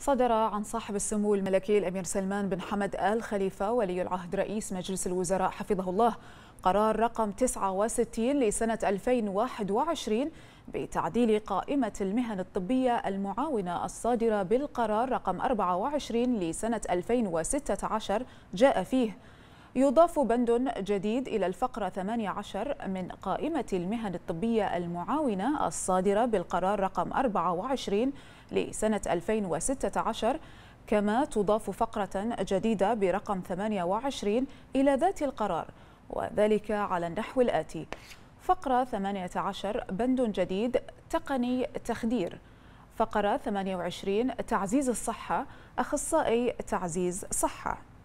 صدر عن صاحب السمو الملكي الأمير سلمان بن حمد آل خليفة ولي العهد رئيس مجلس الوزراء حفظه الله قرار رقم 69 لسنة 2021 بتعديل قائمة المهن الطبية المعاونة الصادرة بالقرار رقم 24 لسنة 2016 جاء فيه يضاف بند جديد إلى الفقرة 18 من قائمة المهن الطبية المعاونة الصادرة بالقرار رقم 24 لسنة 2016 كما تضاف فقرة جديدة برقم 28 إلى ذات القرار وذلك على النحو الآتي فقرة 18 بند جديد تقني تخدير فقرة 28 تعزيز الصحة أخصائي تعزيز صحة